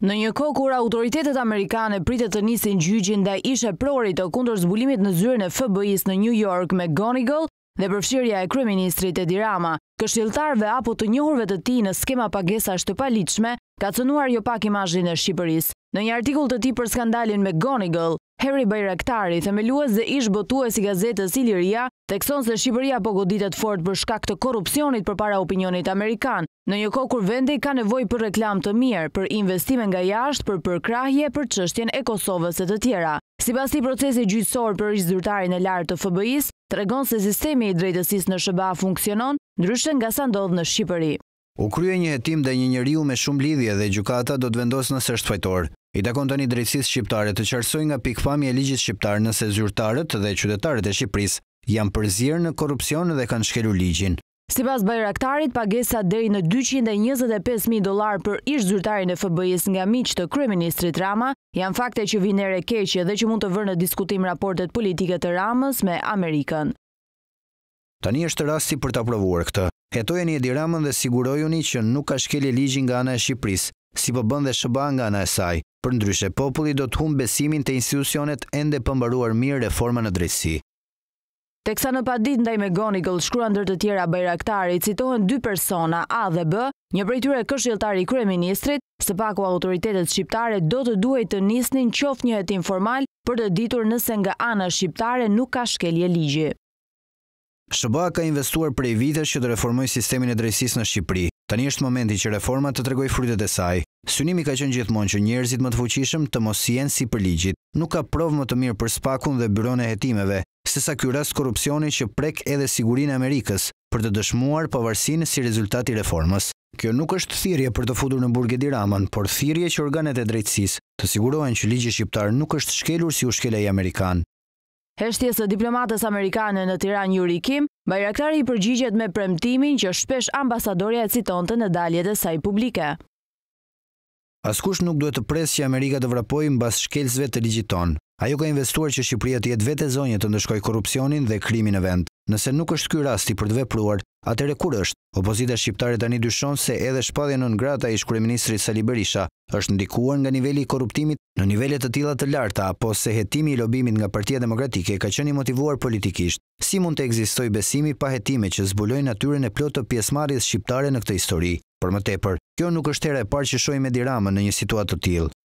Në një kohë kur autoritetet amerikane pritet të nisin gjyqin dhe ishe prorit të kundër zbulimit në zyrën e FBI-s në New York me Gonigal dhe përfshirja e kryeministrit e Rama, këshiltarve apo të njohurve të tij në skema pagesa shtypalitshme ka cënuar jo pak imazhin e Shqipërisë. Në një artikull të tij për skandalin me Gonigal, Heri Bajraktari, themelues dhe ish botu e si gazetës i Liria, tekson se Shqipëria po goditet fort për shkak të korupcionit për para opinionit Amerikan, në një kohë kur vendi ka nevoj për reklam të mirë, për investime nga jashtë, për përkrahje, për qështjen e Kosovës e të tjera. Si pasi procesi gjysor për ish zyrtarin e lartë të FBIs, të regon se sistemi i drejtësis në Shëba funksionon, ndryshën nga sa ndodhë në Shqipëri. U krye një jetim dhe një njëriu me shumë lidhje dhe gjukata do të vendosë nësë është fajtor. I takon një drejtësisë shqiptare të qarsoj nga pikfami e ligjit shqiptar nëse zyrtarët dhe qytetarët e Shqipëris janë përzirë në korupcion dhe kanë shkelu ligjin. Si pas bajraktarit, pagesa deri në 225.000 dolar për ish zyrtarin e FBIs nga miqë të kryeministrit Rama, janë fakte që vinere keqje dhe që mund të vërë në diskutim raportet politike të Ramës me Amerikën. Tani është rasti për të aprovuar këtë. Hetojeni e diramën dhe sigurojuni që nuk ka shkeli ligjin nga e Shqipërisë, si po bën dhe shëba nga nga e saj, për ndryshe populli do të hum besimin të institucionet ende pëmbaruar mirë reforma në drejtësi. Teksa në padit ndaj me Gonigol shkruan ndër të tjera bajraktari, citohen dy persona, A dhe B, një brejtyre këshjeltari kërë ministrit, se pako autoritetet shqiptare do të duhet të nisnin qof një jetin formal për të ditur nëse nga anë shqiptare nuk ka shkelje ligje. Shëba ka investuar prej vite që të reformoj sistemin e drejsis në Shqipëri. Tani është momenti që reforma të tregoj frytet e saj. Synimi ka qenë gjithmonë që njerëzit më të fuqishëm të mos jenë si për ligjit. Nuk ka provë më të mirë për spakun dhe bërone hetimeve, se sa rast korupcioni që prek edhe sigurin Amerikës për të dëshmuar pavarësinë si rezultati reformës. Kjo nuk është thirje për të futur në burgedi ramën, por thirje që organet e drejtsis të sigurojnë që ligje shqiptar nuk është shkelur si u shkelej i heshtjes të diplomatës Amerikanë në Tiran Juri Kim, bajraktari i përgjigjet me premtimin që shpesh ambasadorja e citon të në daljet e saj publike. Askush nuk duhet të presë që Amerika të vrapoj në bas shkelsve të ligjiton. Ajo ka investuar që Shqipëria të jetë vete zonjë të ndëshkoj korupcionin dhe krimi në vend. Nëse nuk është ky rasti për të vepruar, atëherë kur është? Opozita shqiptare tani dyshon se edhe shpallja nën ngrata e ish ministri Sali Berisha është ndikuar nga niveli i korruptimit në nivele të tilla të larta, apo se hetimi i lobimit nga Partia Demokratike ka qenë i motivuar politikisht. Si mund të egzistoj besimi pa jetime që zbulojnë natyrën e plotë të pjesëmarrjes shqiptare në këtë histori? Për më tepër, kjo nuk është hera e parë që shohim Edi Ramën në një situatë të tillë.